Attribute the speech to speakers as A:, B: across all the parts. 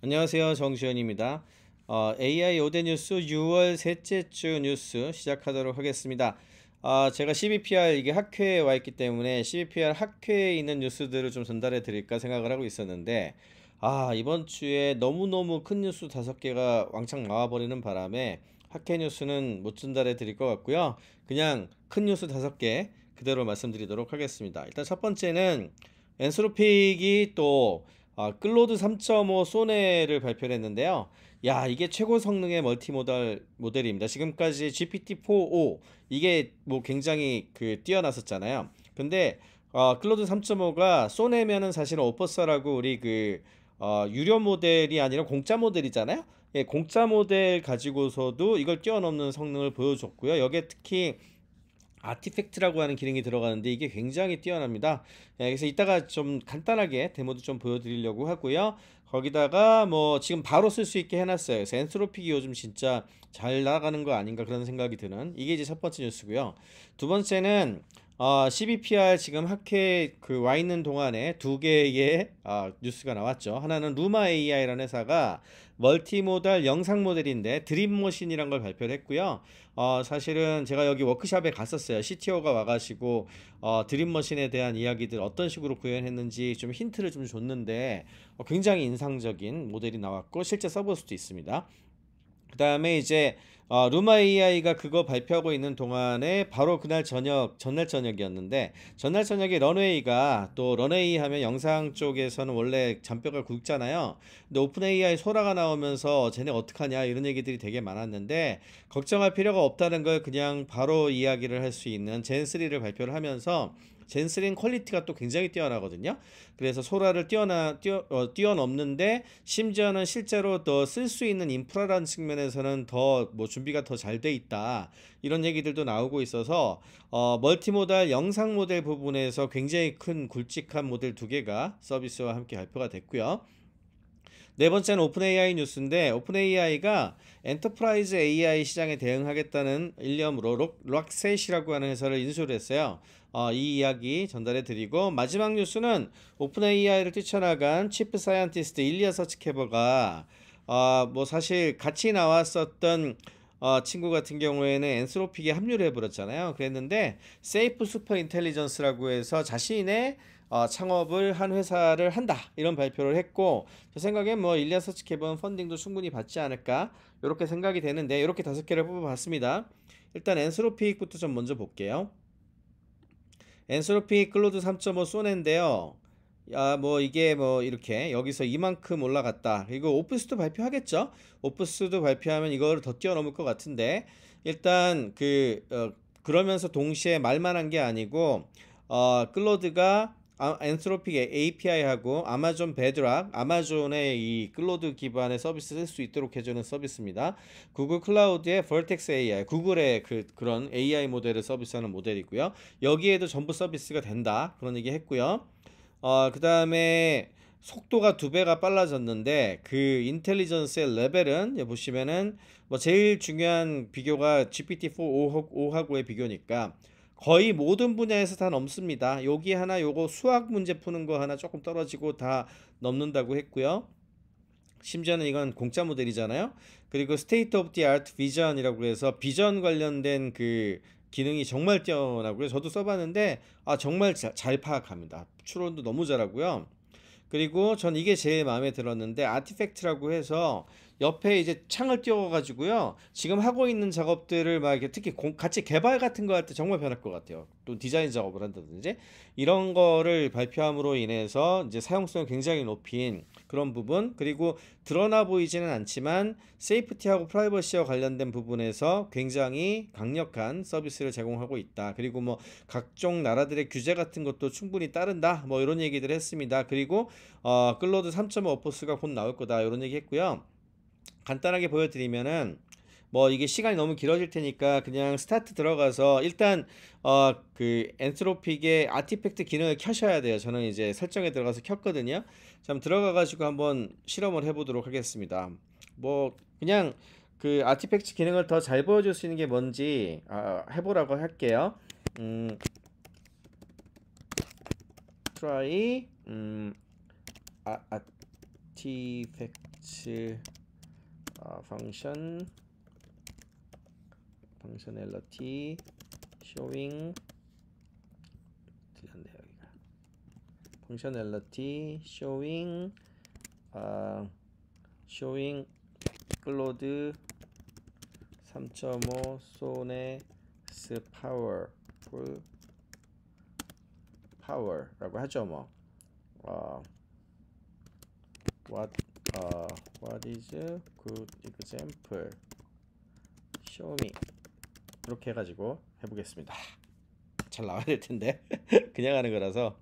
A: 안녕하세요. 정시현입니다. 어, AI 오대 뉴스 6월 셋째 주 뉴스 시작하도록 하겠습니다. 아, 제가 CBPR 이게 학회에 와 있기 때문에 CBPR 학회에 있는 뉴스들을 좀 전달해 드릴까 생각을 하고 있었는데 아, 이번 주에 너무너무 큰 뉴스 다섯 개가 왕창 나와 버리는 바람에 학회 뉴스는 못 전달해 드릴 것 같고요. 그냥 큰 뉴스 다섯 개 그대로 말씀드리도록 하겠습니다. 일단 첫 번째는 엔스로픽이 또 아, 클로드 3.5 소네를 발표를 했는데요. 야, 이게 최고 성능의 멀티모델 모델입니다. 지금까지 GPT-4.5 이게 뭐 굉장히 그 뛰어났었잖아요. 근데 어, 아, 클로드 3.5가 소네면은 사실은 오퍼서라고 우리 그 어, 유료 모델이 아니라 공짜 모델이잖아요. 예, 공짜 모델 가지고서도 이걸 뛰어넘는 성능을 보여줬고요. 여기에 특히 아티팩트라고 하는 기능이 들어가는데 이게 굉장히 뛰어납니다. 예, 그래서 이따가 좀 간단하게 데모도 좀 보여드리려고 하고요. 거기다가 뭐 지금 바로 쓸 수 있게 해놨어요. 센트로픽이 요즘 진짜 잘 나가는 거 아닌가 그런 생각이 드는 이게 이제 첫 번째 뉴스고요. 두 번째는 어, CBPR 지금 학회 그와 있는 동안에 두 개의 어, 뉴스가 나왔죠. 하나는 루마 AI라는 회사가 멀티모달 영상 모델인데 드림머신이란 걸 발표를 했고요. 어, 사실은 제가 여기 워크샵에 갔었어요. CTO가 와가지고 어, 드림머신에 대한 이야기들 어떤 식으로 구현했는지 좀 힌트를 좀 줬는데 어, 굉장히 인상적인 모델이 나왔고 실제 써볼 수도 있습니다. 그 다음에 이제 어, 루마 AI가 그거 발표하고 있는 동안에 바로 그날 저녁 전날 저녁이었는데 전날 저녁에 런웨이가 또 런웨이 하면 영상 쪽에서는 원래 잔뼈가 굵잖아요. 근데 오픈 AI 소라가 나오면서 쟤네 어떡하냐 이런 얘기들이 되게 많았는데 걱정할 필요가 없다는 걸 그냥 바로 이야기를 할 수 있는 젠3를 발표를 하면서 젠3는 퀄리티가 또 굉장히 뛰어나거든요. 그래서 소라를 뛰어나 뛰어 어, 뛰어넘는데 심지어는 실제로 더 쓸 수 있는 인프라라는 측면에서는 더뭐 준비가 더 잘 돼 있다 이런 얘기들도 나오고 있어서 어, 멀티모달 영상 모델 부분에서 굉장히 큰 굵직한 모델 두 개가 서비스와 함께 발표가 됐고요. 네 번째는 오픈 AI 뉴스인데 오픈 AI가 엔터프라이즈 AI 시장에 대응하겠다는 일념으로 락셋이라고 하는 회사를 인수를 했어요. 어, 이 이야기 전달해 드리고 마지막 뉴스는 오픈 AI를 뛰쳐나간 치프 사이언티스트 일리아 서치캐버가 어, 뭐 사실 같이 나왔었던 어, 친구 같은 경우에는 엔스로픽에 합류를 해버렸잖아요. 그랬는데 세이프 슈퍼 인텔리전스라고 해서 자신의 어, 창업을 한 회사를 한다 이런 발표를 했고 제 생각엔 뭐 일리아 서치 개번 펀딩도 충분히 받지 않을까 이렇게 생각이 되는데 이렇게 다섯 개를 뽑아봤습니다. 일단 엔스로픽부터 좀 먼저 볼게요. 엔스로픽 클로드 3.5쏘네인데요 아, 뭐 이게 뭐 이렇게 여기서 이만큼 올라갔다. 그리고 오프스도 발표하겠죠? 오프스도 발표하면 이거를 더 뛰어넘을 것 같은데 일단 그 어, 그러면서 동시에 말만 한 게 아니고 어, 클로드가 아, 엔트로픽 의 API하고 아마존 베드락, 아마존의 이 클로드 기반의 서비스 를쓸수 있도록 해주는 서비스입니다. 구글 클라우드의 Vertex AI, 구글의 그, 그런 AI 모델을 서비스하는 모델이고요. 여기에도 전부 서비스가 된다. 그런 얘기 했고요. 어, 그 다음에 속도가 두 배가 빨라졌는데 그 인텔리전스의 레벨은 보시면은 뭐 제일 중요한 비교가 GPT-4 5하고의 비교니까 거의 모든 분야에서 다 넘습니다. 여기 하나 요거 수학 문제 푸는 거 하나 조금 떨어지고 다 넘는다고 했고요. 심지어는 이건 공짜 모델이잖아요. 그리고 스테이트 오브 디 아트 비전이라고 해서 비전 관련된 그 기능이 정말 뛰어나고요. 저도 써봤는데 아 정말 자, 잘 파악합니다. 추론도 너무 잘하고요. 그리고 전 이게 제일 마음에 들었는데 아티팩트라고 해서 옆에 이제 창을 띄워가지고요. 지금 하고 있는 작업들을 막 이렇게 특히 공, 같이 개발 같은 거 할 때 정말 편할 것 같아요. 또 디자인 작업을 한다든지 이런 거를 발표함으로 인해서 이제 사용성을 굉장히 높인 그런 부분 그리고 드러나 보이지는 않지만 세이프티하고 프라이버시와 관련된 부분에서 굉장히 강력한 서비스를 제공하고 있다. 그리고 뭐 각종 나라들의 규제 같은 것도 충분히 따른다. 뭐 이런 얘기들 했습니다. 그리고 어, 클로드 3.5 어포스가 곧 나올 거다. 이런 얘기 했고요. 간단하게 보여드리면은 뭐 이게 시간이 너무 길어질 테니까 그냥 스타트 들어가서 일단 어 그 엔트로픽의 아티팩트 기능을 켜셔야 돼요. 저는 이제 설정에 들어가서 켰거든요. 참 들어가 가지고 한번 실험을 해 보도록 하겠습니다. 뭐 그냥 그 아티팩트 기능을 더 잘 보여줄 수 있는 게 뭔지 아, 해보라고 할게요. 음, try 음, 아, 아티팩트 function functionality showing 틀렸네 여기가 functionality showing 어, showing backload 3.5 손의 p o w e r power라고 하죠 뭐 어, what uh, what is a good example? show me 이렇게 해가지고 해보겠습니다 잘 나와야 될 텐데 그냥 하는 거라서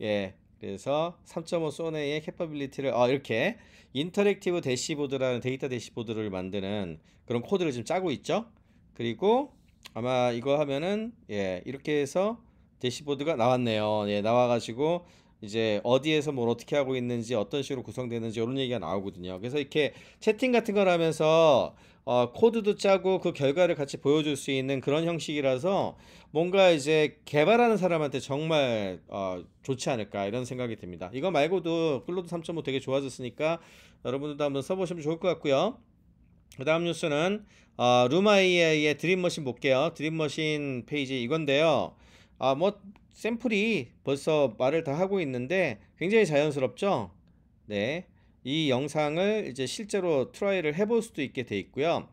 A: 예 그래서 3.5 소네의 캐퍼빌리티를 어 아, 이렇게 인터랙티브 대시보드라는 데이터 대시보드를 만드는 그런 코드를 지금 짜고 있죠 그리고 아마 이거 하면은 예 이렇게 해서 대시보드가 나왔네요 예 나와가지고 이제 어디에서 뭘 어떻게 하고 있는지 어떤 식으로 구성되는지 이런 얘기가 나오거든요. 그래서 이렇게 채팅 같은 걸 하면서 어, 코드도 짜고 그 결과를 같이 보여줄 수 있는 그런 형식이라서 뭔가 이제 개발하는 사람한테 정말 어, 좋지 않을까 이런 생각이 듭니다. 이거 말고도 클로드 3.5 되게 좋아졌으니까 여러분들도 한번 써보시면 좋을 것 같고요. 그 다음 뉴스는 어, 루마이의 드림머신 볼게요. 드림머신 페이지 이건데요. 아뭐 샘플이 벌써 말을 다 하고 있는데 굉장히 자연스럽죠? 네. 이 영상을 이제 실제로 트라이를 해볼 수도 있게 돼 있고요.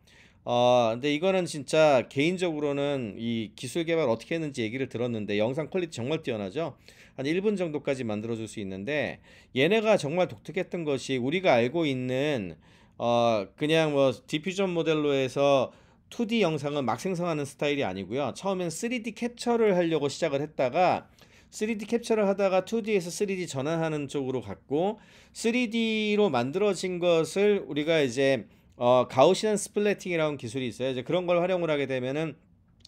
A: 어, 근데 이거는 진짜 개인적으로는 이 기술 개발 어떻게 했는지 얘기를 들었는데 영상 퀄리티 정말 뛰어나죠? 한 1분 정도까지 만들어줄 수 있는데 얘네가 정말 독특했던 것이 우리가 알고 있는 어, 그냥 뭐 디퓨전 모델로 해서 2D 영상은 막 생성하는 스타일이 아니고요. 처음엔 3D 캡처를 하려고 시작을 했다가 3D 캡처를 하다가 2D에서 3D 전환하는 쪽으로 갔고 3D로 만들어진 것을 우리가 이제 어, 가우시안 스플래팅이라는 기술이 있어요. 이제 그런 걸 활용을 하게 되면은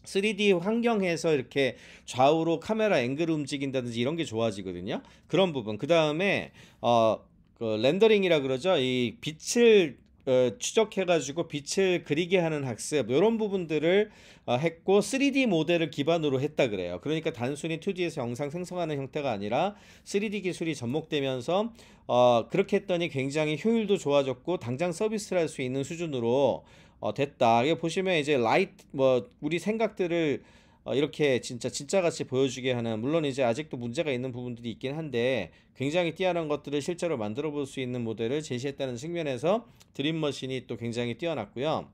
A: 3D 환경에서 이렇게 좌우로 카메라 앵글 움직인다든지 이런 게 좋아지거든요. 그런 부분. 그 다음에 어, 그 렌더링이라 그러죠. 이 빛을 어, 추적해가지고 빛을 그리게 하는 학습 이런 부분들을 어, 했고 3D 모델을 기반으로 했다 그래요. 그러니까 단순히 2D에서 영상 생성하는 형태가 아니라 3D 기술이 접목되면서 어, 그렇게 했더니 굉장히 효율도 좋아졌고 당장 서비스를 할 수 있는 수준으로 어, 됐다. 이게 보시면 이제 라이트 뭐 우리 생각들을 어, 이렇게 진짜 진짜 같이 보여주게 하는 물론 이제 아직도 문제가 있는 부분들이 있긴 한데 굉장히 뛰어난 것들을 실제로 만들어 볼 수 있는 모델을 제시했다는 측면에서 드림머신이 또 굉장히 뛰어났고요.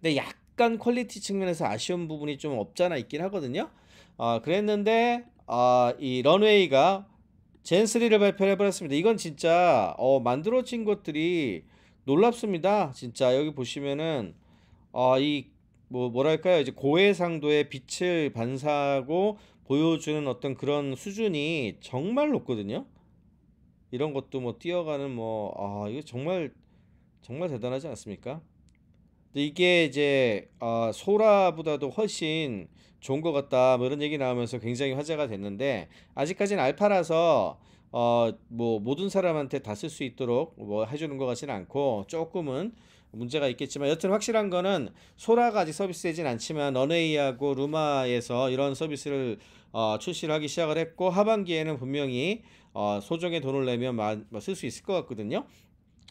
A: 근데 약간 퀄리티 측면에서 아쉬운 부분이 좀 없잖아 있긴 하거든요. 어, 그랬는데 어, 이 런웨이가 젠3를 발표 해버렸습니다. 이건 진짜 어, 만들어진 것들이 놀랍습니다. 진짜 여기 보시면은 어, 이뭐 뭐랄까요 이제 고해상도의 빛을 반사하고 보여주는 어떤 그런 수준이 정말 높거든요. 이런 것도 뭐 뛰어가는 뭐 아 이거 정말 정말 대단하지 않습니까? 근데 이게 이제 아, 소라보다도 훨씬 좋은 것 같다 뭐 이런 얘기 나오면서 굉장히 화제가 됐는데 아직까지는 알파라서 어 뭐 모든 사람한테 다 쓸 수 있도록 뭐 해주는 것 같지는 않고 조금은 문제가 있겠지만 여튼 확실한 거는 소라가 아직 서비스되진 않지만 런웨이하고 루마에서 이런 서비스를 어, 출시를 하기 시작을 했고 하반기에는 분명히 어, 소정의 돈을 내면 뭐 쓸수 있을 것 같거든요.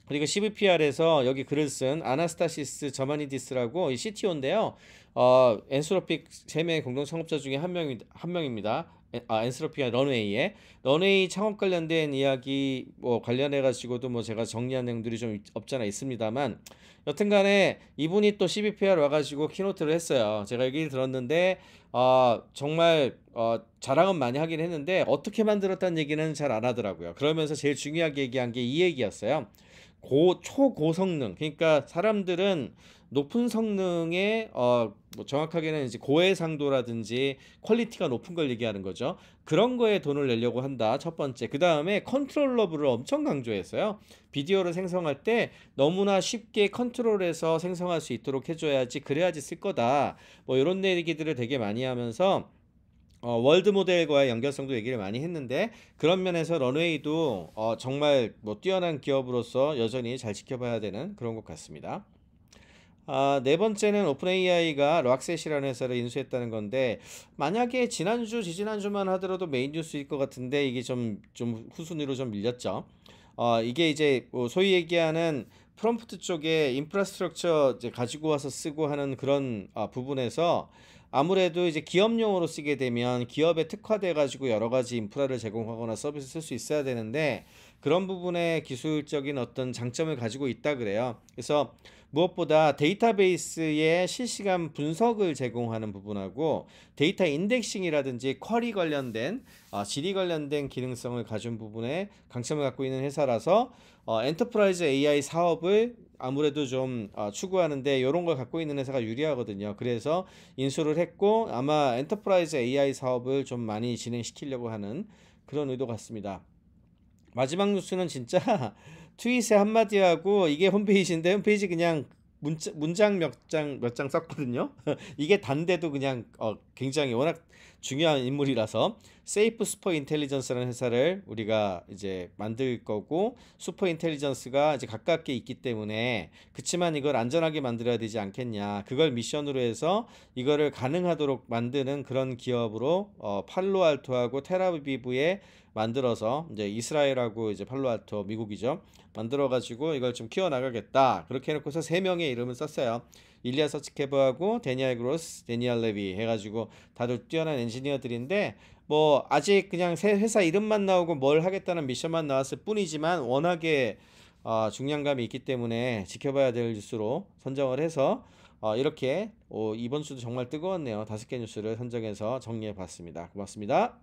A: 그리고 CVPR에서 여기 글을 쓴 아나스타시스 저마니디스라고 CTO인데요. 어, 엔스로픽 세명의 공동 창업자 중에 한, 명이, 한 명입니다. 아, 엔스로피아 런웨이에 런웨이 창업 관련된 이야기 뭐 관련해 가지고도 뭐 제가 정리한 내용들이 좀 없잖아 있습니다만 여튼간에 이분이 또 CBPR 와가지고 키노트를 했어요. 제가 얘기를 들었는데 어, 정말 어, 자랑은 많이 하긴 했는데 어떻게 만들었다는 얘기는 잘 안 하더라고요. 그러면서 제일 중요하게 얘기한 게 이 얘기였어요. 고 초고성능 그러니까 사람들은 높은 성능의 어뭐 정확하게는 이제 고해상도라든지 퀄리티가 높은 걸 얘기하는 거죠. 그런 거에 돈을 내려고 한다. 첫 번째. 그 다음에 컨트롤러블을 엄청 강조했어요. 비디오를 생성할 때 너무나 쉽게 컨트롤해서 생성할 수 있도록 해줘야지 그래야지 쓸 거다. 뭐 이런 얘기들을 되게 많이 하면서 어, 월드 모델과의 연결성도 얘기를 많이 했는데 그런 면에서 런웨이도 어, 정말 뭐 뛰어난 기업으로서 여전히 잘 지켜봐야 되는 그런 것 같습니다. 아, 네 번째는 오픈 AI가 락셋이라는 회사를 인수했다는 건데 만약에 지난주 지지난주만 하더라도 메인 뉴스일 것 같은데 이게 좀 좀 후순위로 좀 밀렸죠. 어, 이게 이제 뭐 소위 얘기하는 프롬프트 쪽에 인프라스트럭처 이제 가지고 와서 쓰고 하는 그런 아, 부분에서 아무래도 이제 기업용으로 쓰게 되면 기업에 특화돼 가지고 여러 가지 인프라를 제공하거나 서비스 쓸수 있어야 되는데 그런 부분에 기술적인 어떤 장점을 가지고 있다 그래요. 그래서 무엇보다 데이터베이스의 실시간 분석을 제공하는 부분하고 데이터 인덱싱이라든지 쿼리 관련된 어, 질의 관련된 기능성을 가진 부분에 강점을 갖고 있는 회사라서 어, 엔터프라이즈 AI 사업을 아무래도 좀 어, 추구하는데 이런 걸 갖고 있는 회사가 유리하거든요. 그래서 인수를 했고 아마 엔터프라이즈 AI 사업을 좀 많이 진행시키려고 하는 그런 의도 같습니다. 마지막 뉴스는 진짜 트윗에 한마디 하고 이게 홈페이지인데 홈페이지 그냥 문자, 문장 몇장 몇 장 몇 장 썼거든요. 이게 단데도 그냥 어, 굉장히 워낙 중요한 인물이라서 세이프 슈퍼 인텔리전스라는 회사를 우리가 이제 만들 거고 슈퍼 인텔리전스가 이제 가깝게 있기 때문에 그치만 이걸 안전하게 만들어야 되지 않겠냐 그걸 미션으로 해서 이거를 가능하도록 만드는 그런 기업으로 어, 팔로알토하고 테라비브에 만들어서 이제 이스라엘하고 이제 팔로알토 미국이죠 만들어 가지고 이걸 좀 키워 나가겠다 그렇게 해놓고서 세 명의 이름을 썼어요. 일리아 서치케브하고 데니알 그로스, 데니알 레비 해가지고 다들 뛰어난 엔지니어들인데 뭐 아직 그냥 새 회사 이름만 나오고 뭘 하겠다는 미션만 나왔을 뿐이지만 워낙에 어, 중량감이 있기 때문에 지켜봐야 될 뉴스로 선정을 해서 어, 이렇게 어, 이번 주도 정말 뜨거웠네요. 다섯 개 뉴스를 선정해서 정리해 봤습니다. 고맙습니다.